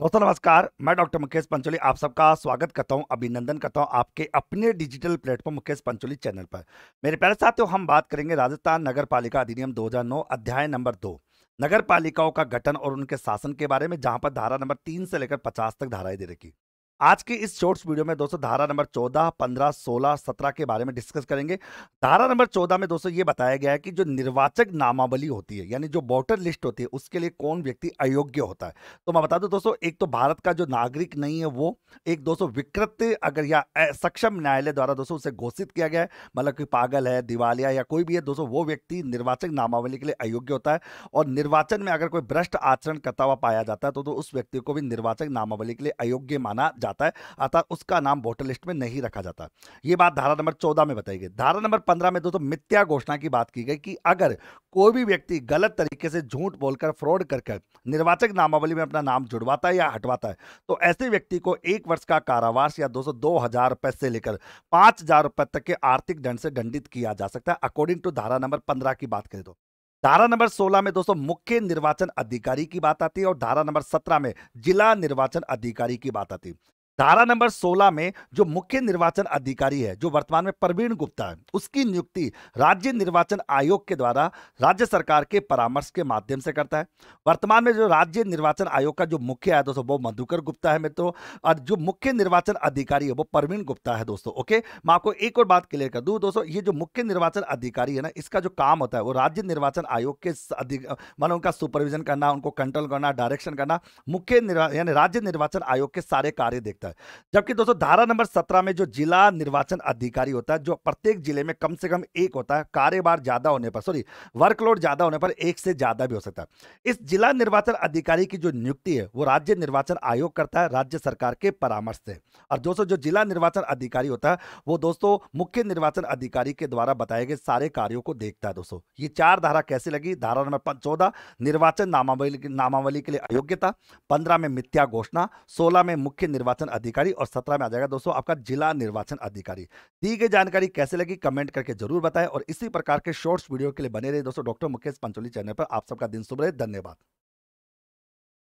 दोस्तों नमस्कार मैं डॉक्टर मुकेश पंचोली आप सबका स्वागत करता हूं अभिनंदन करता हूं आपके अपने digital platform Mukesh Pancholi channel पर मेरे पहले साथियों हम बात करेंगे राजस्थान नगर पालिका अधिनियम 2009 अध्याय नंबर दो नगर पालिकाओं का गठन और उनके शासन के बारे में जहां पर धारा नंबर तीन से लेकर पचास तक धाराएं दे रखी आज के इस शॉर्ट्स वीडियो में दोस्तों धारा नंबर 14, 15, 16, 17 के बारे में डिस्कस करेंगे धारा नंबर 14 में दोस्तों ये बताया गया है कि जो निर्वाचक नामावली होती है यानी जो वोटर लिस्ट होती है उसके लिए कौन व्यक्ति अयोग्य होता है तो मैं बता दूं दोस्तों एक तो भारत का जो नागरिक नहीं है वो एक दोस्तों विकृत अगर या सक्षम न्यायालय द्वारा दोस्तों उसे घोषित किया गया है मतलब कि पागल है दिवालिया या कोई भी है दोस्तों वो व्यक्ति निर्वाचक नामावली के लिए अयोग्य होता है और निर्वाचन में अगर कोई भ्रष्ट आचरण करता हुआ पाया जाता है तो, तो उस व्यक्ति को भी निर्वाचक नामावली के लिए अयोग्य माना जाता जाता है अतः उसका नाम वोटर लिस्ट में नहीं रखा जाता यह बात धारा नंबर चौदह में बताई गई धारा नंबर पंद्रह में दोस्तों मिथ्या घोषणा की बात की गई कि अगर कोई भी व्यक्ति गलत तरीके से झूठ बोलकर फ्रॉड कर निर्वाचक नामावली में अपना नाम जुड़वाता है या हटवाता है तो ऐसे व्यक्ति को एक वर्ष का कारावास या दो हजार रुपए से लेकर पांच हजार रुपए तक के आर्थिक दंड से दंडित किया जा सकता है अकॉर्डिंग टू धारा नंबर पंद्रह की बात करें तो धारा नंबर 16 में दोस्तों मुख्य निर्वाचन अधिकारी की बात आती है और धारा नंबर 17 में जिला निर्वाचन अधिकारी की बात आती है धारा नंबर 16 में जो मुख्य निर्वाचन अधिकारी है जो वर्तमान में प्रवीण गुप्ता है उसकी नियुक्ति राज्य निर्वाचन आयोग के द्वारा राज्य सरकार के परामर्श के माध्यम से करता है वर्तमान में जो राज्य निर्वाचन आयोग का जो मुख्य है दोस्तों वो मधुकर गुप्ता है मित्रों और जो मुख्य निर्वाचन अधिकारी है वो प्रवीण गुप्ता है दोस्तों ओके मैं आपको एक और बात क्लियर कर दूँ दोस्तों ये जो मुख्य निर्वाचन अधिकारी है ना इसका जो काम होता है वो राज्य निर्वाचन आयोग के मान उनका सुपरविजन करना उनको कंट्रोल करना डायरेक्शन करना मुख्य यानी राज्य निर्वाचन आयोग के सारे कार्य देखता है होता है जबकि दोस्तों धारा नंबर सत्रह में जो जिला निर्वाचन अधिकारी होता है जो प्रत्येक जिले में कम से कम एक होता है कार्यभार ज्यादा होने पर सॉरी वर्कलोड ज्यादा होने पर एक से ज्यादा भी हो सकता है इस जिला निर्वाचन अधिकारी की जो नियुक्ति है वो राज्य निर्वाचन आयोग करता है राज्य सरकार के परामर्श से और दोस्तों जो जिला निर्वाचन अधिकारी होता है वो दोस्तों मुख्य निर्वाचन अधिकारी के द्वारा बताए गए सारे कार्यों को देखता है दोस्तों ये चार धारा कैसे लगी धारा नंबर चौदह निर्वाचन नामावली नामावली के लिए अयोग्यता पंद्रह में मिथ्या घोषणा सोलह में मुख्य निर्वाचन अधिकारी और सत्रह में आ जाएगा दोस्तों आपका जिला निर्वाचन अधिकारी दी गई जानकारी कैसे लगी कमेंट करके जरूर बताएं और इसी प्रकार के शॉर्ट्स वीडियो के लिए बने रहे दोस्तों डॉक्टर मुकेश पंचोली चैनल पर आप सबका दिन सुबह धन्यवाद